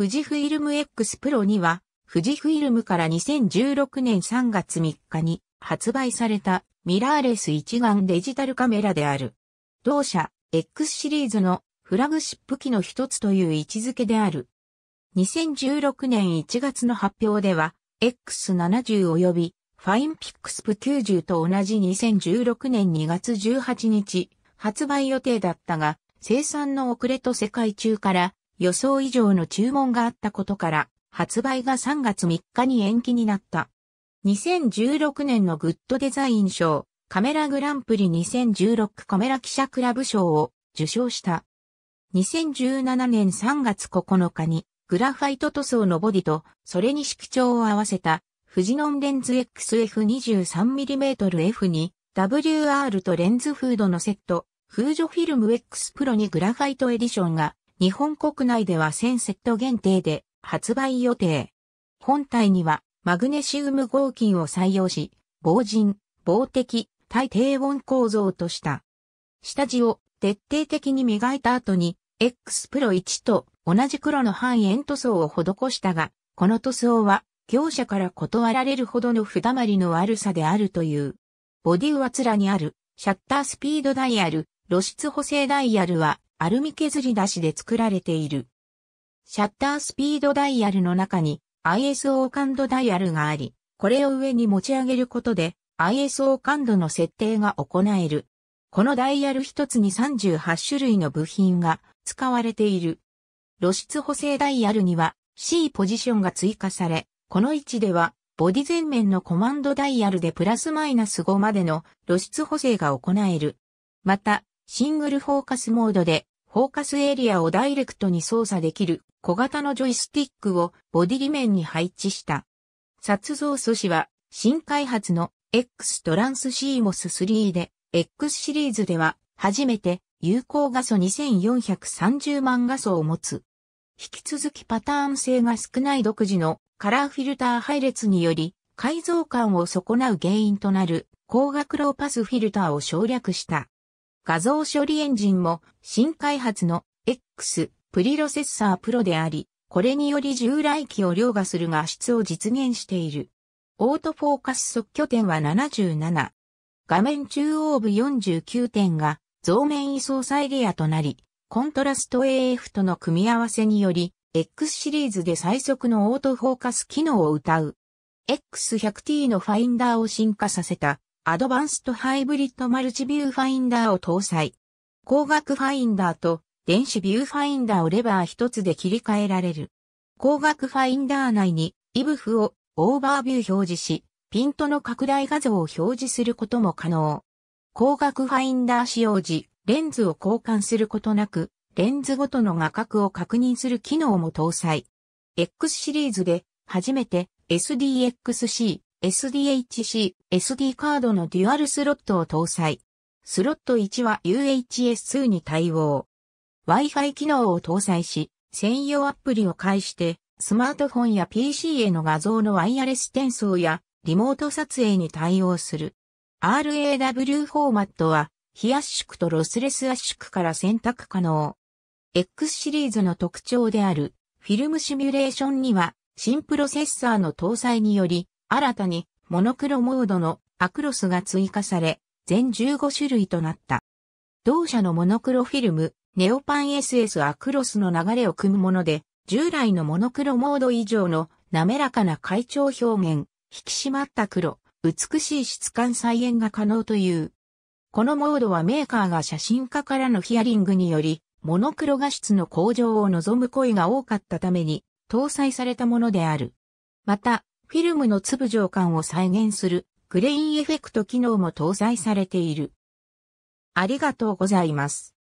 富士フイルム X プロには、富士フイルムから2016年3月3日に発売されたミラーレス一眼デジタルカメラである。同社 X シリーズのフラグシップ機の一つという位置づけである。2016年1月の発表では、X70 及びファインピックスプ90と同じ2016年2月18日発売予定だったが、生産の遅れと世界中から予想以上の注文があったことから、発売が3月3日に延期になった。2016年のグッドデザイン賞、カメラグランプリ2016カメラ記者クラブ賞を受賞した。2017年3月9日に、グラファイト塗装のボディと、それに色調を合わせた、フジノンレンズ XF23mmF に、WR とレンズフードのセット、フージョフィルム X プロにグラファイトエディションが日本国内では1000セット限定で発売予定。本体にはマグネシウム合金を採用し、防塵、防滴、対低温構造とした。下地を徹底的に磨いた後に X プロ1と同じ黒の半円塗装を施したが、この塗装は業者から断られるほどの不溜まりの悪さであるという。ボディつ面にあるシャッタースピードダイヤル、露出補正ダイヤルはアルミ削り出しで作られている。シャッタースピードダイヤルの中に ISO 感度ダイヤルがあり、これを上に持ち上げることで ISO 感度の設定が行える。このダイヤル一つに38種類の部品が使われている。露出補正ダイヤルには C ポジションが追加され、この位置ではボディ前面のコマンドダイヤルでプラスマイナス5までの露出補正が行える。また、シングルフォーカスモードでフォーカスエリアをダイレクトに操作できる小型のジョイスティックをボディ裏面に配置した。撮像素子は新開発の X トランス CMOS3 で X シリーズでは初めて有効画素2430万画素を持つ。引き続きパターン性が少ない独自のカラーフィルター配列により改造感を損なう原因となる光学ローパスフィルターを省略した。画像処理エンジンも新開発の X プリロセッサープロであり、これにより従来機を凌駕する画質を実現している。オートフォーカス即拠点は77。画面中央部49点が増面位相イレアとなり、コントラスト AF との組み合わせにより、X シリーズで最速のオートフォーカス機能を謳う。X100T のファインダーを進化させたアドバンストハイブリッドマルチビューファインダーを搭載。光学ファインダーと電子ビューファインダーをレバー一つで切り替えられる。光学ファインダー内にイブフをオーバービュー表示し、ピントの拡大画像を表示することも可能。光学ファインダー使用時、レンズを交換することなく、レンズごとの画角を確認する機能も搭載。X シリーズで初めて SDXC SDHC、SD カードのデュアルスロットを搭載。スロット1は UHS2 に対応。Wi-Fi 機能を搭載し、専用アプリを介して、スマートフォンや PC への画像のワイヤレス転送やリモート撮影に対応する。RAW フォーマットは、非圧縮とロスレス圧縮から選択可能。X シリーズの特徴である、フィルムシミュレーションには、新プロセッサーの搭載により、新たにモノクロモードのアクロスが追加され、全15種類となった。同社のモノクロフィルム、ネオパン SS アクロスの流れを組むもので、従来のモノクロモード以上の滑らかな階調表現、引き締まった黒、美しい質感再現が可能という。このモードはメーカーが写真家からのヒアリングにより、モノクロ画質の向上を望む声が多かったために、搭載されたものである。また、フィルムの粒状感を再現するグレインエフェクト機能も搭載されている。ありがとうございます。